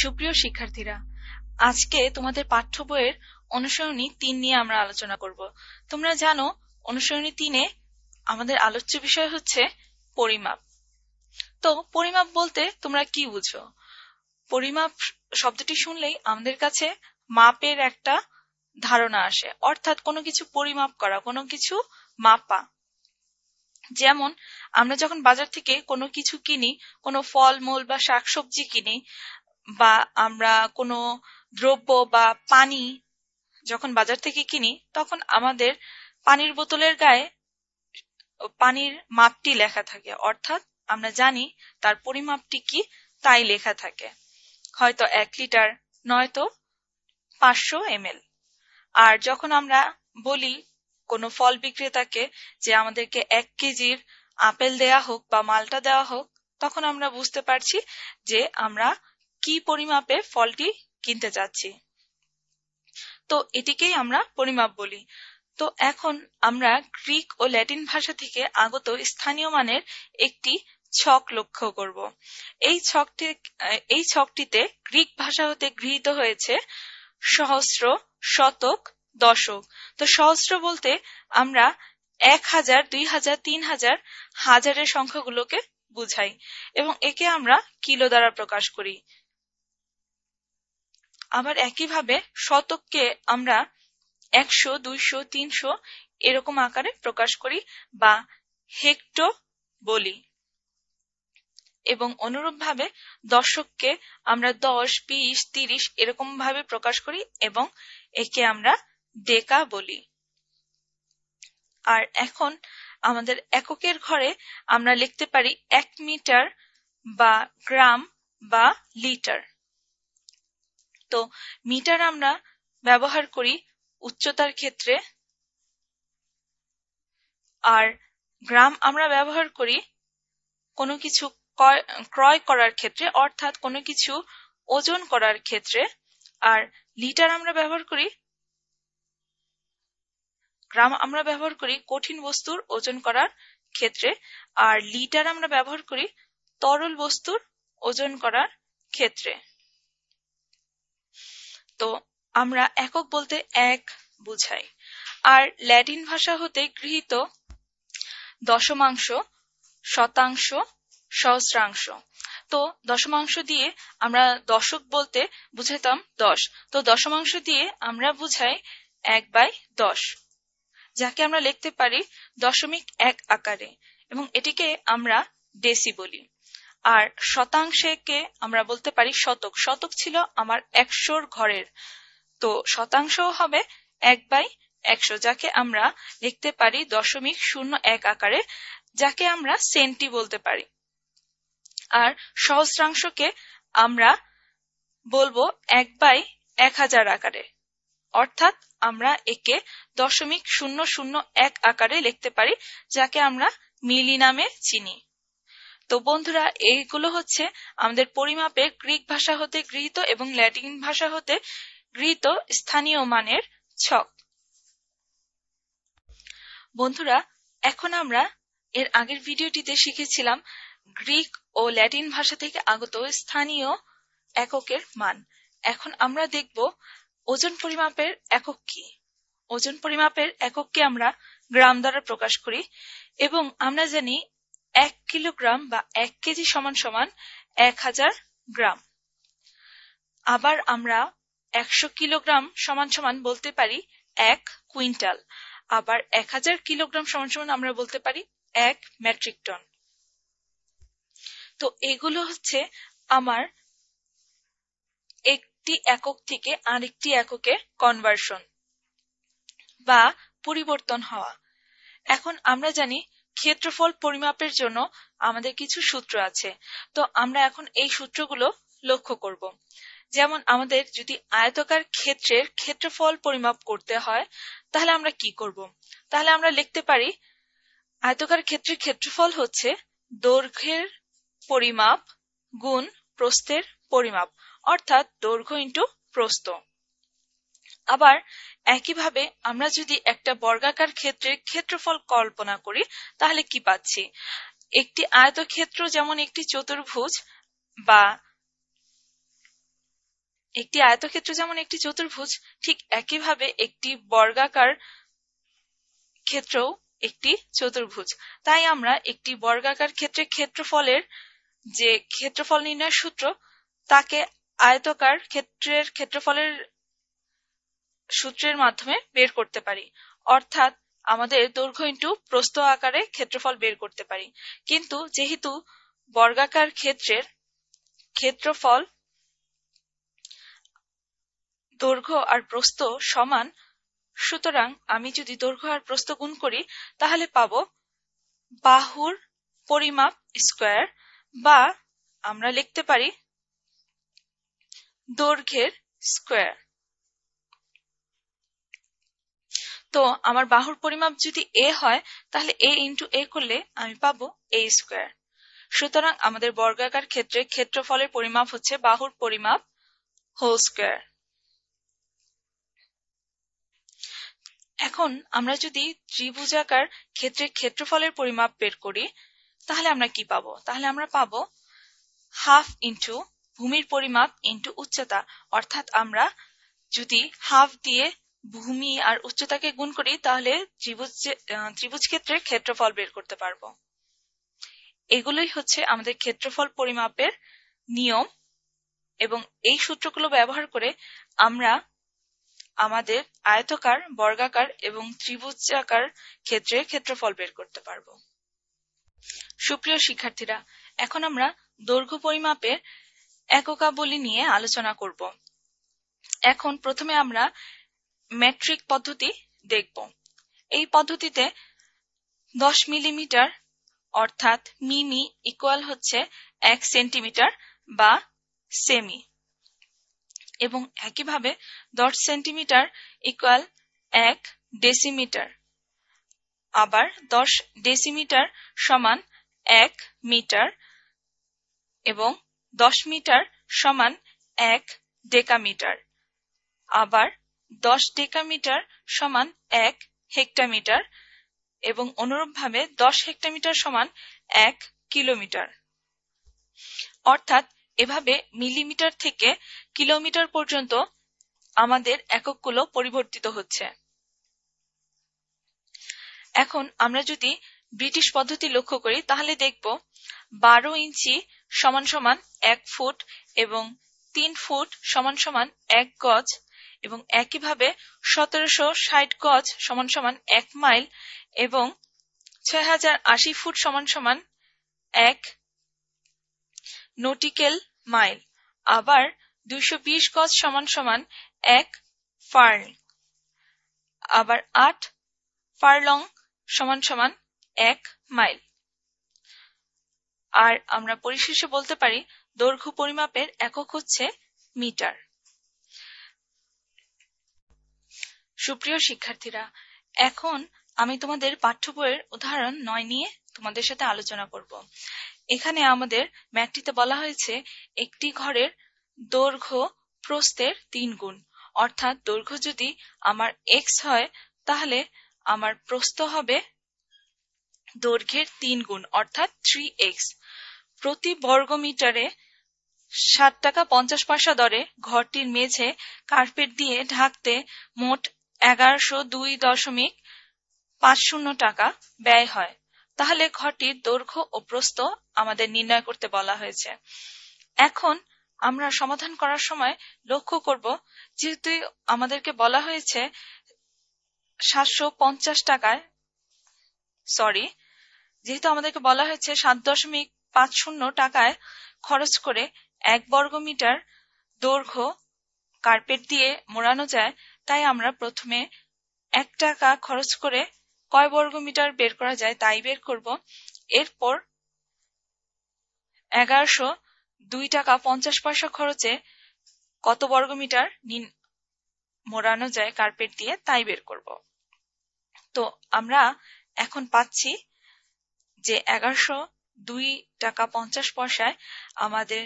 সুপ্রিয় শিক্ষার্থীরা আজকে তোমাদের পাঠ্য বইয়ের অনুসরণী তিন নিয়ে আমরা আলোচনা করব তোমরা জানো অনুসরণী তিনে আমাদের আলোচ্য বিষয় হচ্ছে পরিমাপ তো পরিমাপ বলতে তোমরা কি বুঝো পরিমাপ শব্দটি শুনলেই আমাদের কাছে মাপের একটা ধারণা আসে অর্থাৎ কোনো কিছু পরিমাপ করা কোনো কিছু মাপা যেমন আমরা যখন বাজার থেকে কোনো কিছু কিনি কোনো ফল মূল বা শাকসবজি কিনি বা আমরা কোনো দ্রব্য বা পানি যখন বাজার থেকে কিনি তখন আমাদের পানির বোতলের গায়ে পানির মাপটি লেখা থাকে অর্থাৎ আমরা জানি তার পরিমাপটি কি তাই লেখা থাকে হয়তো এক লিটার নয়তো পাঁচশো এমএল আর যখন আমরা বলি কোনো ফল বিক্রেতাকে যে আমাদেরকে এক কেজির আপেল দেয়া হোক বা মালটা দেওয়া হোক তখন আমরা বুঝতে পারছি যে আমরা কি পরিমাপে ফলটি কিনতে চাচ্ছি তো এটিকেই আমরা পরিমাপ বলি তো এখন আমরা গ্রিক ও ল্যাটিন ভাষা থেকে আগত স্থানীয় মানের একটি ছক লক্ষ্য করব এই ছকটি এই ছকটিতে গ্রিক ভাষা হতে গৃহীত হয়েছে সহস্র শতক দশক তো সহস্র বলতে আমরা এক হাজার দুই হাজার তিন হাজার হাজারের সংখ্যাগুলোকে বুঝাই এবং একে আমরা কিলো দ্বারা প্রকাশ করি আবার একইভাবে শতককে আমরা একশো দুইশো তিনশো এরকম আকারে প্রকাশ করি বা হেক্টো বলি এবং অনুরূপভাবে দশককে আমরা দশ বিশ তিরিশ এরকম ভাবে প্রকাশ করি এবং একে আমরা ডেকা বলি আর এখন আমাদের এককের ঘরে আমরা লিখতে পারি এক মিটার বা গ্রাম বা লিটার তো মিটার আমরা ব্যবহার করি উচ্চতার ক্ষেত্রে আর গ্রাম আমরা ব্যবহার করি কোনো কিছু ক্রয় করার ক্ষেত্রে অর্থাৎ কোনো কিছু ওজন করার ক্ষেত্রে আর লিটার আমরা ব্যবহার করি গ্রাম আমরা ব্যবহার করি কঠিন বস্তুর ওজন করার ক্ষেত্রে আর লিটার আমরা ব্যবহার করি তরল বস্তুর ওজন করার ক্ষেত্রে তো আমরা একক বলতে এক বুঝাই আর ল্যাটিন ভাষা হতে গৃহীত দশমাংশ শতাংশ সহস্রাংশ তো দশমাংশ দিয়ে আমরা দশক বলতে বুঝাতাম দশ তো দশমাংশ দিয়ে আমরা বুঝাই এক বাই দশ যাকে আমরা লিখতে পারি দশমিক এক আকারে এবং এটিকে আমরা ডেসি বলি আর শতাংশে কে আমরা বলতে পারি শতক শতক ছিল আমার একশোর ঘরের তো শতাংশ হবে এক বাই একশো যাকে আমরা লিখতে পারি দশমিক শূন্য এক আকারে যাকে আমরা সেন্টি বলতে পারি আর সহস্রাংশকে আমরা বলবো এক বাই এক হাজার আকারে অর্থাৎ আমরা একে দশমিক শূন্য শূন্য এক আকারে লিখতে পারি যাকে আমরা মিলি নামে চিনি তো বন্ধুরা এইগুলো হচ্ছে আমাদের পরিমাপে গ্রিক ভাষা হতে গৃহীত এবং ল্যাটিন ভাষা হতে গৃহীত স্থানীয় মানের ছক বন্ধুরা এখন আমরা এর আগের ভিডিওটিতে শিখেছিলাম গ্রিক ও ল্যাটিন ভাষা থেকে আগত স্থানীয় এককের মান এখন আমরা দেখব ওজন পরিমাপের একক কি ওজন পরিমাপের একককে আমরা গ্রাম দ্বারা প্রকাশ করি এবং আমরা জানি এক কিলোগ্রাম বা এক কেজি সমান সমান এক হাজার গ্রাম আবার আমরা একশো কিলোগ্রাম সমান সমান বলতে পারি এক কুইন্টাল আবার এক হাজার কিলোগ্রাম সমান সমান আমরা বলতে পারি এক মেট্রিক টন তো এগুলো হচ্ছে আমার একটি একক থেকে আরেকটি এককে কনভার্সন বা পরিবর্তন হওয়া এখন আমরা জানি ক্ষেত্রফল পরিমাপের জন্য আমাদের কিছু সূত্র আছে তো আমরা এখন এই সূত্রগুলো লক্ষ্য করব যেমন আমাদের যদি আয়তকার ক্ষেত্রের ক্ষেত্রফল পরিমাপ করতে হয় তাহলে আমরা কি করব তাহলে আমরা লিখতে পারি আয়তকার ক্ষেত্রের ক্ষেত্রফল হচ্ছে দৈর্ঘ্যের পরিমাপ গুণ প্রস্থের পরিমাপ অর্থাৎ দৈর্ঘ্য ইন্টু প্রস্থ আবার একইভাবে আমরা যদি একটা বর্গাকার ক্ষেত্রের ক্ষেত্রফল কল্পনা করি তাহলে কি পাচ্ছি একটি আয়তক্ষেত্র যেমন একটি চতুর্ভুজ বা একটি আয়তক্ষেত্র যেমন একটি চতুর্ভুজ ঠিক একইভাবে একটি বর্গাকার ক্ষেত্রও একটি চতুর্ভুজ তাই আমরা একটি বর্গাকার ক্ষেত্রে ক্ষেত্রফলের যে ক্ষেত্রফল নির্ণয় সূত্র তাকে আয়তকার ক্ষেত্রের ক্ষেত্রফলের সূত্রের মাধ্যমে বের করতে পারি অর্থাৎ আমাদের দৈর্ঘ্য ইন্টু প্রস্থ আকারে ক্ষেত্রফল বের করতে পারি কিন্তু যেহেতু বর্গাকার ক্ষেত্রের ক্ষেত্রফল দৈর্ঘ্য আর প্রস্ত সমান সুতরাং আমি যদি দৈর্ঘ্য আর প্রস্ত গুণ করি তাহলে পাব বাহুর পরিমাপ স্কোয়ার বা আমরা লিখতে পারি দৈর্ঘ্যের স্কোয়ার তো আমার বাহুর পরিমাপ যদি এ হয় তাহলে এ ইন্টু এ করলে আমি পাবো এ স্কোয়ার সুতরাং আমাদের বর্গাকার ক্ষেত্রে ক্ষেত্রফলের পরিমাপ হচ্ছে বাহুর পরিমাপ হোল স্কোয়ার এখন আমরা যদি ত্রিভুজাকার ক্ষেত্রে ক্ষেত্রফলের পরিমাপ বের করি তাহলে আমরা কি পাবো তাহলে আমরা পাবো হাফ ইন্টু ভূমির পরিমাপ ইন্টু উচ্চতা অর্থাৎ আমরা যদি হাফ দিয়ে ভূমি আর উচ্চতাকে গুণ করি তাহলে ত্রিভুজ ত্রিভুজ ক্ষেত্রের ক্ষেত্রফল বের করতে পারব এগুলোই হচ্ছে আমাদের ক্ষেত্রফল পরিমাপের নিয়ম এবং এই সূত্রগুলো ব্যবহার করে আমরা আমাদের আয়তকার বর্গাকার এবং ত্রিভুজাকার ক্ষেত্রে ক্ষেত্রফল বের করতে পারব সুপ্রিয় শিক্ষার্থীরা এখন আমরা দৈর্ঘ্য পরিমাপের এককাবলী নিয়ে আলোচনা করব এখন প্রথমে আমরা মেট্রিক পদ্ধতি দেখব এই পদ্ধতিতে 10 মিলিমিটার অর্থাৎ মিমি ইকুয়াল হচ্ছে এক সেন্টিমিটার বা সেমি এবং একইভাবে দশ সেন্টিমিটার ইকুয়াল এক ডেসিমিটার আবার দশ ডেসিমিটার সমান এক মিটার এবং দশ মিটার সমান এক ডেকামিটার আবার দশ ডেকামিটার সমান এক হেক্টামিটার এবং অনুরূপভাবে দশ হেক্টামিটার সমান এক কিলোমিটার অর্থাৎ এভাবে মিলিমিটার থেকে কিলোমিটার পর্যন্ত আমাদের এককগুলো পরিবর্তিত হচ্ছে এখন আমরা যদি ব্রিটিশ পদ্ধতি লক্ষ্য করি তাহলে দেখব বারো ইঞ্চি সমান সমান এক ফুট এবং তিন ফুট সমান সমান এক গজ এবং একইভাবে সতেরোশো ষাট গজ সমান সমান এক মাইল এবং ছয় হাজার আশি ফুট সমান সমান এক নটিক্যাল মাইল আবার দুইশো বিশ গজ সমান সমান এক ফার্ন আবার আট ফার্লং সমান সমান এক মাইল আর আমরা পরিশেষে বলতে পারি দৈর্ঘ্য পরিমাপের একক হচ্ছে মিটার সুপ্রিয় শিক্ষার্থীরা এখন আমি তোমাদের পাঠ্য বইয়ের উদাহরণ নয় নিয়ে তোমাদের সাথে আলোচনা করব এখানে আমাদের ম্যাটটিতে বলা হয়েছে একটি ঘরের দৈর্ঘ্য প্রস্থের তিন গুণ অর্থাৎ দৈর্ঘ্য যদি আমার এক্স হয় তাহলে আমার প্রস্থ হবে দৈর্ঘ্যের তিন গুণ অর্থাৎ থ্রি এক্স প্রতি বর্গ মিটারে সাত টাকা পঞ্চাশ পয়সা দরে ঘরটির মেঝে কার্পেট দিয়ে ঢাকতে মোট এগারোশো দুই দশমিক পাঁচ শূন্য টাকা ব্যয় হয় তাহলে ঘরটির দৈর্ঘ্য ও প্রস্থ আমাদের নির্ণয় করতে বলা হয়েছে এখন আমরা সমাধান করার সময় লক্ষ্য করব যেহেতু আমাদেরকে বলা হয়েছে সাতশো পঞ্চাশ টাকায় সরি যেহেতু আমাদেরকে বলা হয়েছে সাত দশমিক পাঁচ শূন্য টাকায় খরচ করে এক বর্গমিটার দৈর্ঘ্য কার্পেট দিয়ে মোড়ানো যায় তাই আমরা প্রথমে এক টাকা খরচ করে কয় বর্গমিটার বের করা যায় তাই বের করব এরপর এগারোশো দুই টাকা পঞ্চাশ পয়সা খরচে কত বর্গমিটার মোড়ানো যায় কার্পেট দিয়ে তাই বের করব তো আমরা এখন পাচ্ছি যে এগারোশো দুই টাকা পঞ্চাশ পয়সায় আমাদের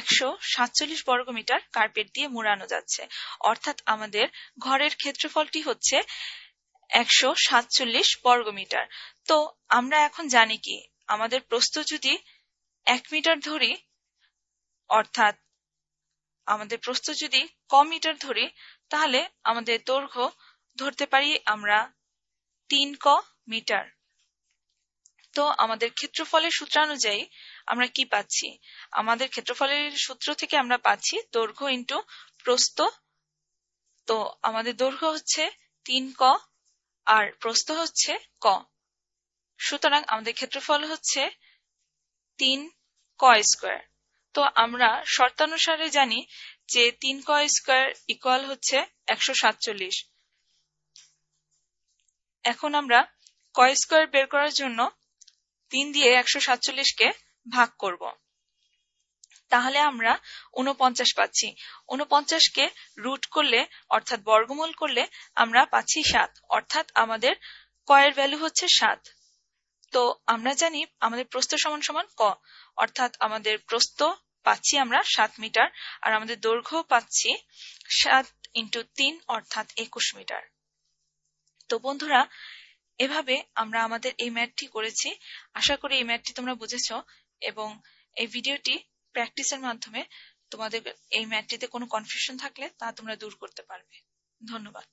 একশো সাতচল্লিশ মিটার কার্পেট দিয়ে মুড়ানো যাচ্ছে অর্থাৎ আমাদের ঘরের ক্ষেত্রফলটি হচ্ছে একশো সাতচল্লিশ মিটার তো আমরা এখন জানি কি আমাদের প্রস্থ যদি এক মিটার ধরি অর্থাৎ আমাদের প্রস্থ যদি ক মিটার ধরি তাহলে আমাদের দৈর্ঘ্য ধরতে পারি আমরা তিন ক মিটার তো আমাদের ক্ষেত্রফলের সূত্রানুযায়ী আমরা কি পাচ্ছি আমাদের ক্ষেত্রফলের সূত্র থেকে আমরা পাচ্ছি দৈর্ঘ্য ইন্টু প্রস্ত তো আমাদের দৈর্ঘ্য হচ্ছে তিন ক আর প্রস্ত হচ্ছে ক সুতরাং আমাদের ক্ষেত্রফল হচ্ছে তিন ক স্কোয়ার তো আমরা শর্তানুসারে জানি যে তিন ক স্কোয়ার ইকুয়াল হচ্ছে একশো সাতচল্লিশ এখন আমরা ক স্কোয়ার বের করার জন্য তিন দিয়ে একশো সাতচল্লিশকে ভাগ করব তাহলে আমরা উনপঞ্চাশ পাচ্ছি উনপঞ্চাশকে রুট করলে অর্থাৎ বর্গমূল করলে আমরা পাচ্ছি সাত অর্থাৎ আমাদের কয়ের ভ্যালু হচ্ছে সাত তো আমরা জানি আমাদের প্রস্থ সমান সমান ক অর্থাৎ আমাদের প্রস্থ পাচ্ছি আমরা সাত মিটার আর আমাদের দৈর্ঘ্য পাচ্ছি সাত ইন্টু তিন অর্থাৎ একুশ মিটার তো বন্ধুরা এভাবে আমরা আমাদের এই ম্যাথটি করেছি আশা করি এই ম্যাথটি তোমরা বুঝেছ এবং এই ভিডিওটি প্র্যাকটিসের মাধ্যমে তোমাদের এই ম্যাটটিতে কোনো কনফিউশন থাকলে তা তোমরা দূর করতে পারবে ধন্যবাদ